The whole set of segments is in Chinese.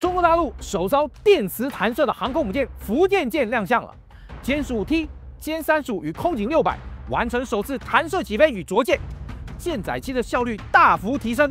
中国大陆首艘电磁弹射的航空母舰“福建舰”亮相了，歼十五 T、歼三十五与空警六百完成首次弹射起飞与着舰，舰载机的效率大幅提升，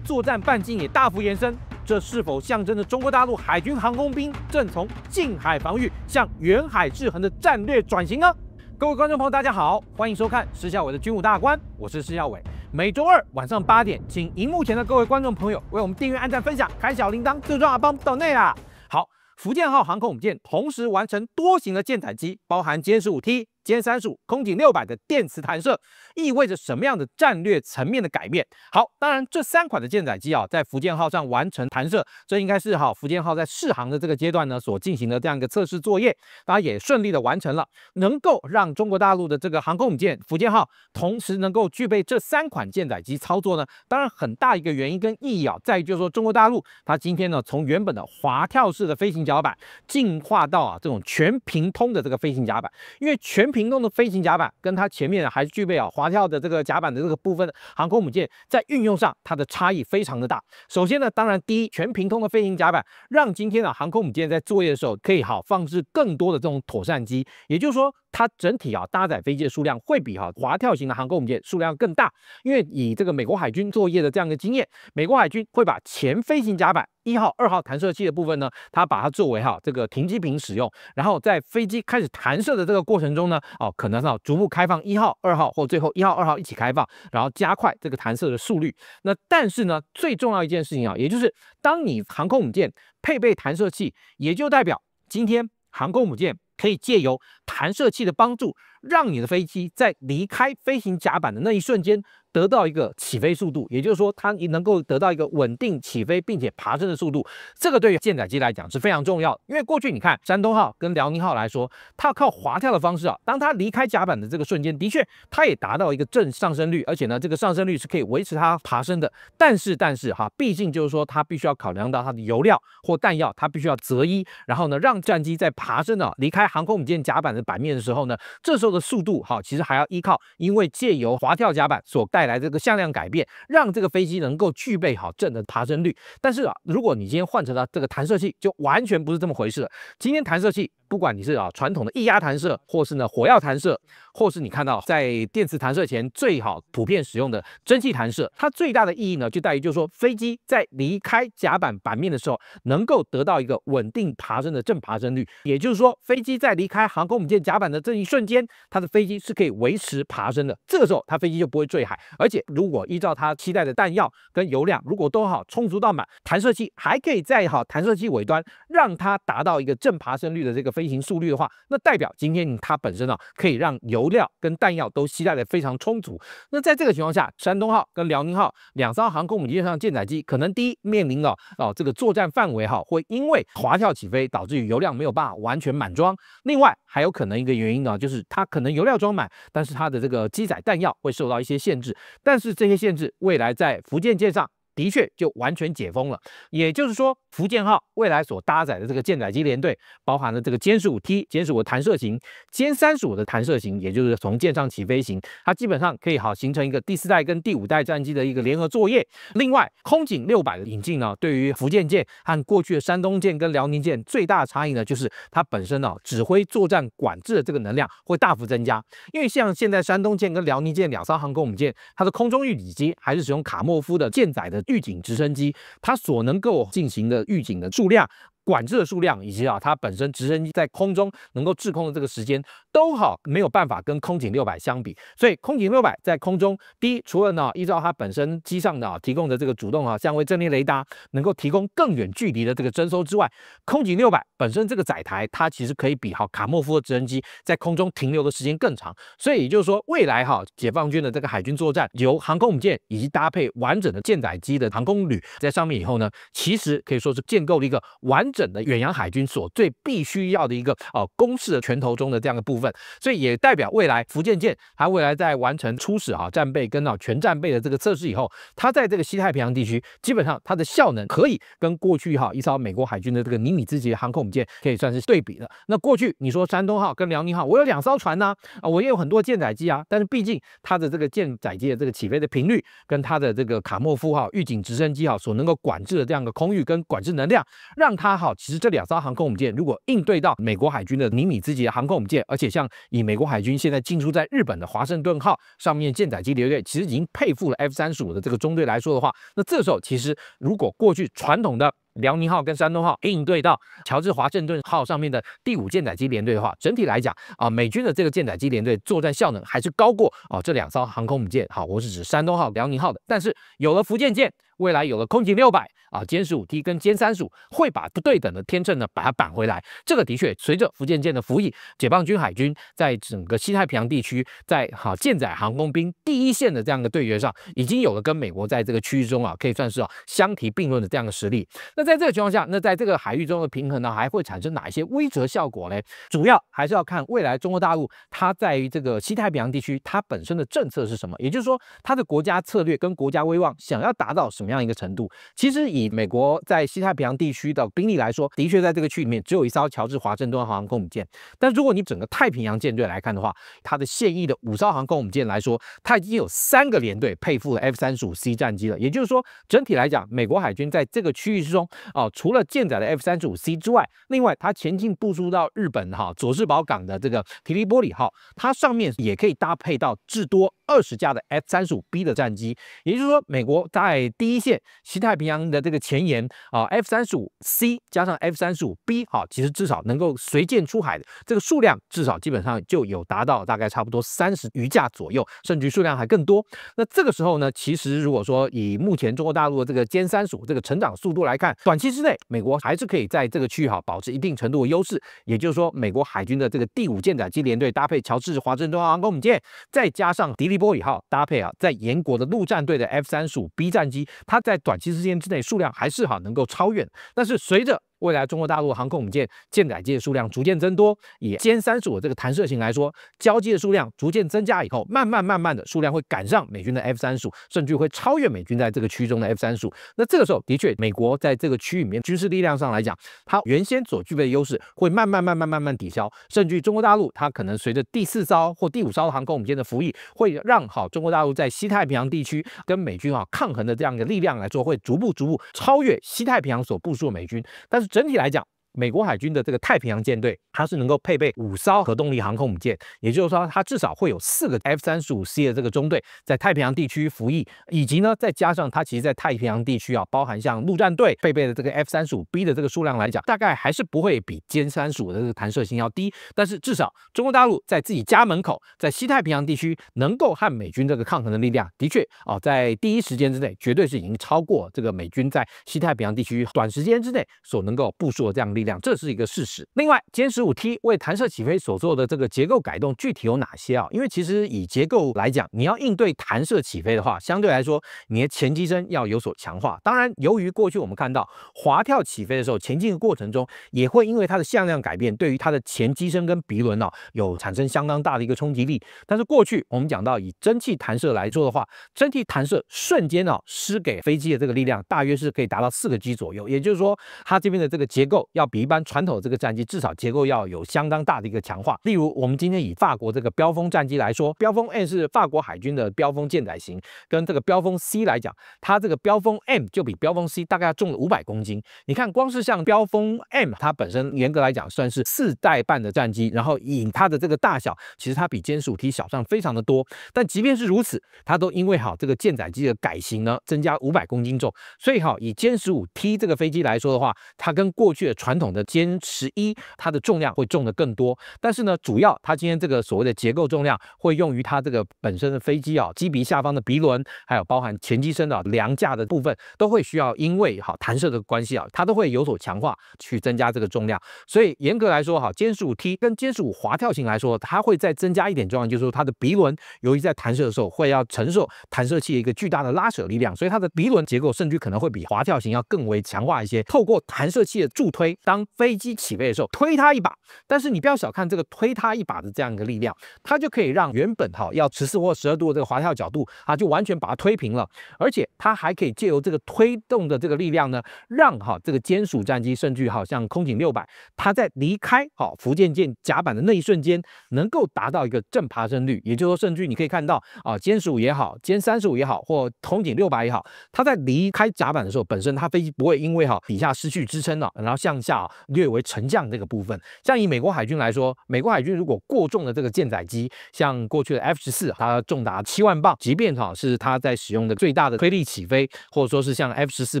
作战半径也大幅延伸。这是否象征着中国大陆海军航空兵正从近海防御向远海制衡的战略转型呢？各位观众朋友，大家好，欢迎收看《施孝伟的军武大观》，我是施孝伟。每周二晚上八点，请荧幕前的各位观众朋友为我们订阅、按赞、分享、开小铃铛，自装阿邦到内啊！好，福建号航空母舰同时完成多型的舰载机，包含歼十五 T。歼三十五、空警六百的电磁弹射意味着什么样的战略层面的改变？好，当然这三款的舰载机啊，在福建号上完成弹射，这应该是哈福建号在试航的这个阶段呢所进行的这样一个测试作业，它也顺利的完成了，能够让中国大陆的这个航空母舰福建号同时能够具备这三款舰载机操作呢。当然，很大一个原因跟意义啊，在于就是说中国大陆它今天呢，从原本的滑跳式的飞行甲板进化到啊这种全平通的这个飞行甲板，因为全平。平通的飞行甲板跟它前面还具备啊滑跳的这个甲板的这个部分，航空母舰在运用上它的差异非常的大。首先呢，当然第一，全平通的飞行甲板让今天的航空母舰在作业的时候可以好放置更多的这种妥善机，也就是说。它整体啊，搭载飞机的数量会比哈滑跳型的航空母舰数量更大，因为以这个美国海军作业的这样一个经验，美国海军会把前飞行甲板一号、二号弹射器的部分呢，它把它作为哈这个停机坪使用，然后在飞机开始弹射的这个过程中呢，哦，可能是要逐步开放一号、二号，或最后一号、二号一起开放，然后加快这个弹射的速率。那但是呢，最重要一件事情啊，也就是当你航空母舰配备弹射器，也就代表今天航空母舰。可以借由弹射器的帮助，让你的飞机在离开飞行甲板的那一瞬间。得到一个起飞速度，也就是说，它能够得到一个稳定起飞并且爬升的速度。这个对于舰载机来讲是非常重要的，因为过去你看山东号跟辽宁号来说，它靠滑跳的方式啊，当它离开甲板的这个瞬间，的确它也达到一个正上升率，而且呢，这个上升率是可以维持它爬升的。但是但是哈，毕竟就是说，它必须要考量到它的油料或弹药，它必须要择一，然后呢，让战机在爬升啊离开航空母舰甲板的板面的时候呢，这时候的速度哈，其实还要依靠，因为借由滑跳甲板所带。来，这个向量改变，让这个飞机能够具备好正的爬升率。但是啊，如果你今天换成了这个弹射器，就完全不是这么回事了。今天弹射器。不管你是啊传统的液压弹射，或是呢火药弹射，或是你看到在电磁弹射前最好普遍使用的蒸汽弹射，它最大的意义呢就在于，就是说飞机在离开甲板板面的时候，能够得到一个稳定爬升的正爬升率。也就是说，飞机在离开航空母舰甲板的这一瞬间，它的飞机是可以维持爬升的。这个时候，它飞机就不会坠海。而且，如果依照它期待的弹药跟油量，如果都好充足到满，弹射器还可以在好弹射器尾端让它达到一个正爬升率的这个。飞行速率的话，那代表今天它本身呢，可以让油料跟弹药都携带的非常充足。那在这个情况下，山东号跟辽宁号两艘航空母舰上舰载机可能第一面临啊，哦这个作战范围哈，会因为滑跳起飞导致油量没有办法完全满装。另外还有可能一个原因呢，就是它可能油料装满，但是它的这个机载弹药会受到一些限制。但是这些限制未来在福建舰上。的确就完全解封了，也就是说，福建号未来所搭载的这个舰载机联队，包含了这个歼十五 T、歼十五弹射型、歼三十五的弹射型，也就是从舰上起飞型，它基本上可以好形成一个第四代跟第五代战机的一个联合作业。另外，空警六百的引进呢，对于福建舰和过去的山东舰跟辽宁舰最大的差异呢，就是它本身呢指挥作战管制的这个能量会大幅增加。因为像现在山东舰跟辽宁舰两艘航空母舰，它的空中预警机还是使用卡莫夫的舰载的。预警直升机，它所能够进行的预警的数量。管制的数量以及啊，它本身直升机在空中能够滞空的这个时间都好没有办法跟空警六百相比，所以空警六百在空中第一，除了呢依照它本身机上的啊提供的这个主动啊相位阵列雷达能够提供更远距离的这个征收之外，空警六百本身这个载台它其实可以比哈卡莫夫的直升机在空中停留的时间更长，所以也就是说未来哈解放军的这个海军作战由航空母舰以及搭配完整的舰载机的航空旅在上面以后呢，其实可以说是建构了一个完。整的远洋海军所最必须要的一个啊攻势的拳头中的这样的部分，所以也代表未来福建舰它未来在完成初始啊战备跟啊全战备的这个测试以后，它在这个西太平洋地区基本上它的效能可以跟过去哈一艘美国海军的这个尼米兹级航空母舰可以算是对比的。那过去你说山东号跟辽宁号，我有两艘船呢啊，我也有很多舰载机啊，但是毕竟它的这个舰载机的这个起飞的频率跟它的这个卡莫夫号预警直升机哈所能够管制的这样一个空域跟管制能量，让它哈。其实这两艘航空母舰，如果应对到美国海军的尼米兹级的航空母舰，而且像以美国海军现在进驻在日本的华盛顿号上面舰载机联队，其实已经配附了 F 三十五的这个中队来说的话，那这时候其实如果过去传统的辽宁号跟山东号应对到乔治华盛顿号上面的第五舰载机联队的话，整体来讲啊，美军的这个舰载机联队作战效能还是高过啊这两艘航空母舰。好，我是指山东号、辽宁号的，但是有了福建舰。未来有了空警六百啊，歼十五 T 跟歼三十五会把不对等的天秤呢把它扳回来。这个的确随着福建舰的服役，解放军海军在整个西太平洋地区，在哈舰载航空兵第一线的这样的对决上，已经有了跟美国在这个区域中啊可以算是啊相提并论的这样的实力。那在这个情况下，那在这个海域中的平衡呢，还会产生哪一些威慑效果呢？主要还是要看未来中国大陆它在于这个西太平洋地区它本身的政策是什么，也就是说它的国家策略跟国家威望想要达到什。么。怎么样一个程度？其实以美国在西太平洋地区的兵力来说，的确在这个区里面只有一艘乔治华盛顿航空母舰。但如果你整个太平洋舰队来看的话，它的现役的五艘航空母舰来说，它已经有三个连队配附了 F 三十五 C 战机了。也就是说，整体来讲，美国海军在这个区域之中哦，除了舰载的 F 三十五 C 之外，另外它前进步署到日本哈佐治保港的这个提利波里号，它上面也可以搭配到至多。二十架的 F 三十五 B 的战机，也就是说，美国在第一线西太平洋的这个前沿啊，F 三十五 C 加上 F 三十五 B，哈，其实至少能够随舰出海的这个数量，至少基本上就有达到大概差不多三十余架左右，甚至数量还更多。那这个时候呢，其实如果说以目前中国大陆的这个歼三十五这个成长速度来看，短期之内，美国还是可以在这个区域哈保持一定程度的优势。也就是说，美国海军的这个第五舰载机联队搭配乔治华盛顿航空母舰，再加上迪利。波以后搭配啊，在严国的陆战队的 F 三十五 B 战机，它在短期时间之内数量还是哈能够超越但是随着。未来中国大陆航空母舰舰载机的数量逐渐增多，以歼三十五这个弹射型来说，交机的数量逐渐增加以后，慢慢慢慢的数量会赶上美军的 F 三十五，甚至会超越美军在这个区中的 F 三十五。那这个时候，的确，美国在这个区域里面军事力量上来讲，它原先所具备的优势会慢慢慢慢慢慢抵消，甚至于中国大陆它可能随着第四艘或第五艘航空母舰的服役，会让好中国大陆在西太平洋地区跟美军啊抗衡的这样一个力量来说，会逐步逐步超越西太平洋所部署的美军，但是。整体来讲。美国海军的这个太平洋舰队，它是能够配备五艘核动力航空母舰，也就是说，它至少会有四个 F 三十五 C 的这个中队在太平洋地区服役，以及呢，再加上它其实在太平洋地区啊，包含像陆战队配备的这个 F 三十五 B 的这个数量来讲，大概还是不会比歼三十五的这个弹射性要低。但是至少中国大陆在自己家门口，在西太平洋地区能够和美军这个抗衡的力量，的确啊，在第一时间之内，绝对是已经超过这个美军在西太平洋地区短时间之内所能够部署的这样力。量，这是一个事实。另外，歼十五 T 为弹射起飞所做的这个结构改动具体有哪些啊？因为其实以结构来讲，你要应对弹射起飞的话，相对来说你的前机身要有所强化。当然，由于过去我们看到滑跳起飞的时候，前进的过程中也会因为它的向量改变，对于它的前机身跟鼻轮啊有产生相当大的一个冲击力。但是过去我们讲到以蒸汽弹射来做的话，蒸汽弹射瞬间啊施给飞机的这个力量大约是可以达到四个 G 左右，也就是说它这边的这个结构要比比一般传统这个战机至少结构要有相当大的一个强化。例如，我们今天以法国这个标风战机来说，标风 M 是法国海军的标风舰载型，跟这个标风 C 来讲，它这个标风 M 就比标风 C 大概要重了五百公斤。你看，光是像标风 M，它本身严格来讲算是四代半的战机，然后以它的这个大小，其实它比歼十五 T 小上非常的多。但即便是如此，它都因为好这个舰载机的改型呢，增加五百公斤重。所以好，以歼十五 T 这个飞机来说的话，它跟过去的传统的歼十一，它的重量会重的更多。但是呢，主要它今天这个所谓的结构重量会用于它这个本身的飞机啊，机鼻下方的鼻轮，还有包含前机身的梁架的部分，都会需要因为哈弹射的关系啊，它都会有所强化，去增加这个重量。所以严格来说哈，歼十五 T 跟歼十五滑跳型来说，它会再增加一点重量，就是说它的鼻轮，由于在弹射的时候会要承受弹射器一个巨大的拉扯力量，所以它的鼻轮结构甚至可能会比滑跳型要更为强化一些。透过弹射器的助推，当当飞机起飞的时候推它一把，但是你不要小看这个推它一把的这样一个力量，它就可以让原本哈要十四或十二度的这个滑跳角度啊，就完全把它推平了。而且它还可以借由这个推动的这个力量呢，让哈这个歼十战机甚至好像空警六百，它在离开哈福建舰甲板的那一瞬间，能够达到一个正爬升率。也就是说，甚至你可以看到啊，歼十五也好，歼三十五也好，或空警六百也好，它在离开甲板的时候，本身它飞机不会因为哈底下失去支撑了，然后向下。啊，略微沉降这个部分，像以美国海军来说，美国海军如果过重的这个舰载机，像过去的 F 十四，它重达七万磅，即便哈是它在使用的最大的推力起飞，或者说是像 F 十四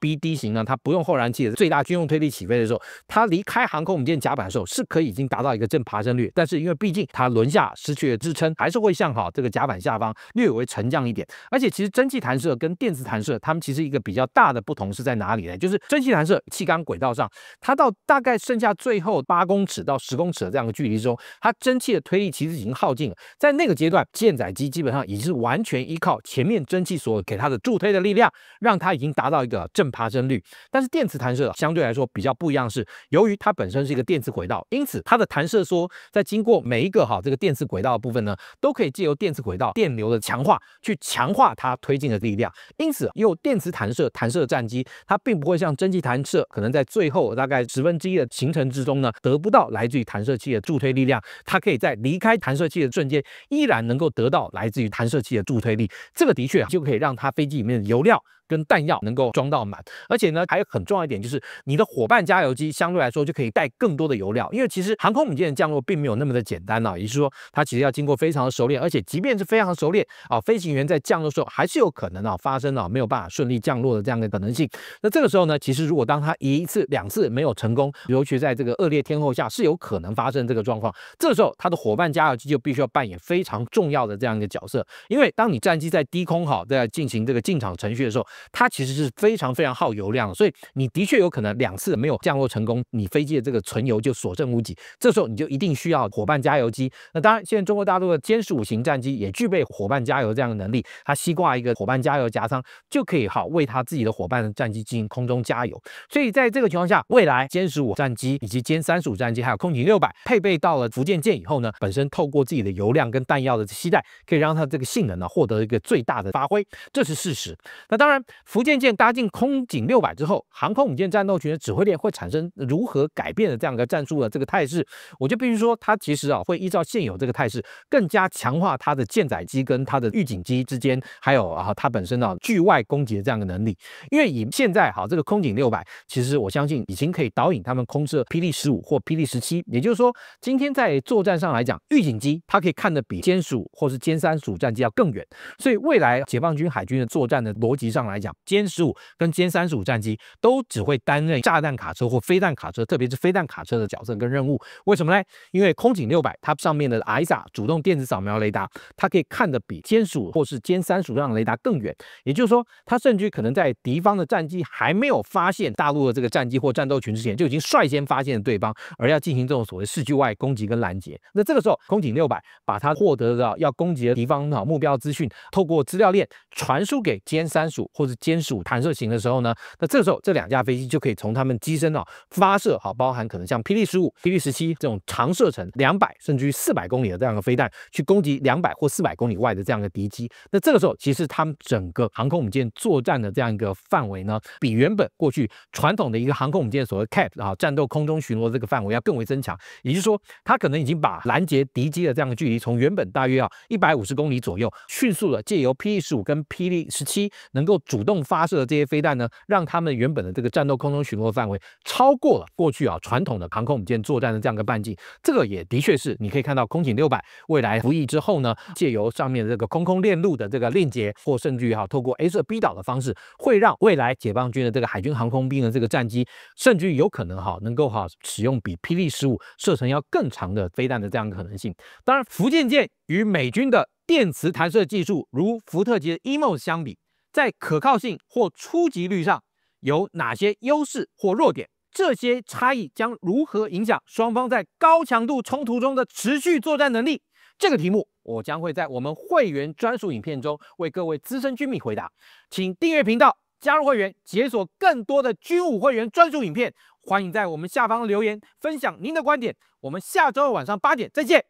BD 型呢，它不用后燃器的最大军用推力起飞的时候，它离开航空母舰甲板的时候是可以已经达到一个正爬升率，但是因为毕竟它轮下失去了支撑，还是会向好这个甲板下方略微沉降一点。而且其实蒸汽弹射跟电磁弹射，它们其实一个比较大的不同是在哪里呢？就是蒸汽弹射气缸轨道上，它到大概剩下最后八公尺到十公尺的这样的距离之中，它蒸汽的推力其实已经耗尽了。在那个阶段，舰载机基本上已经是完全依靠前面蒸汽所给它的助推的力量，让它已经达到一个正爬升率。但是电磁弹射相对来说比较不一样是，由于它本身是一个电磁轨道，因此它的弹射说在经过每一个哈这个电磁轨道的部分呢，都可以借由电磁轨道电流的强化去强化它推进的力量。因此，用电磁弹射弹射战机，它并不会像蒸汽弹射可能在最后大概十。分之一的行程之中呢，得不到来自于弹射器的助推力量，它可以在离开弹射器的瞬间，依然能够得到来自于弹射器的助推力。这个的确就可以让它飞机里面的油料。跟弹药能够装到满，而且呢，还有很重要一点就是，你的伙伴加油机相对来说就可以带更多的油料，因为其实航空母舰的降落并没有那么的简单啊，也就是说，它其实要经过非常的熟练，而且即便是非常熟练啊，飞行员在降落的时候还是有可能啊发生啊没有办法顺利降落的这样的可能性。那这个时候呢，其实如果当它一次两次没有成功，尤其在这个恶劣天候下是有可能发生这个状况，这时候它的伙伴加油机就必须要扮演非常重要的这样一个角色，因为当你战机在低空好在进行这个进场程序的时候。它其实是非常非常耗油量，的，所以你的确有可能两次没有降落成功，你飞机的这个存油就所剩无几，这时候你就一定需要伙伴加油机。那当然，现在中国大陆的歼十五型战机也具备伙伴加油这样的能力，它西挂一个伙伴加油夹舱，就可以好为它自己的伙伴的战机进行空中加油。所以在这个情况下，未来歼十五战机以及歼三十五战机还有空警六百配备到了福建舰以后呢，本身透过自己的油量跟弹药的携带，可以让它这个性能呢获得一个最大的发挥，这是事实。那当然。福建舰搭进空警六百之后，航空母舰战斗群的指挥链会产生如何改变的这样一个战术的这个态势？我就必须说，它其实啊会依照现有这个态势，更加强化它的舰载机跟它的预警机之间，还有啊它本身啊距外攻击的这样的能力。因为以现在好这个空警六百，其实我相信已经可以导引他们空射霹雳十五或霹雳十七。也就是说，今天在作战上来讲，预警机它可以看得比歼十五或是歼三十五战机要更远。所以未来解放军海军的作战的逻辑上来。来讲，歼十五跟歼三十五战机都只会担任炸弹卡车或飞弹卡车，特别是飞弹卡车的角色跟任务。为什么呢？因为空警六百它上面的 i s 萨主动电子扫描雷达，它可以看得比歼十五或是歼三十五样的雷达更远。也就是说，它甚至可能在敌方的战机还没有发现大陆的这个战机或战斗群之前，就已经率先发现了对方，而要进行这种所谓视距外攻击跟拦截。那这个时候，空警六百把它获得的要攻击的敌方的目标资讯，透过资料链传输给歼三十五或。是歼十五弹射型的时候呢，那这时候这两架飞机就可以从它们机身啊发射好，包含可能像霹雳十五、霹雳十七这种长射程两百甚至于四百公里的这样的飞弹，去攻击两百或四百公里外的这样的敌机。那这个时候其实他们整个航空母舰作战的这样一个范围呢，比原本过去传统的一个航空母舰所谓 CAP 啊战斗空中巡逻这个范围要更为增强。也就是说，它可能已经把拦截敌机的这样的距离从原本大约啊一百五十公里左右，迅速的借由霹雳十五跟霹雳十七能够主主动发射的这些飞弹呢，让他们原本的这个战斗空中巡逻范围超过了过去啊传统的航空母舰作战的这样一个半径。这个也的确是，你可以看到空警六百未来服役之后呢，借由上面的这个空空链路的这个链接，或甚至于哈，透过 A 射 B 导的方式，会让未来解放军的这个海军航空兵的这个战机，甚至于有可能哈，能够哈使用比霹雳十五射程要更长的飞弹的这样的可能性。当然，福建舰与美军的电磁弹射技术，如福特级的 e m o 相比。在可靠性或初级率上有哪些优势或弱点？这些差异将如何影响双方在高强度冲突中的持续作战能力？这个题目我将会在我们会员专属影片中为各位资深军迷回答，请订阅频道，加入会员，解锁更多的军武会员专属影片。欢迎在我们下方留言分享您的观点，我们下周二晚上八点再见。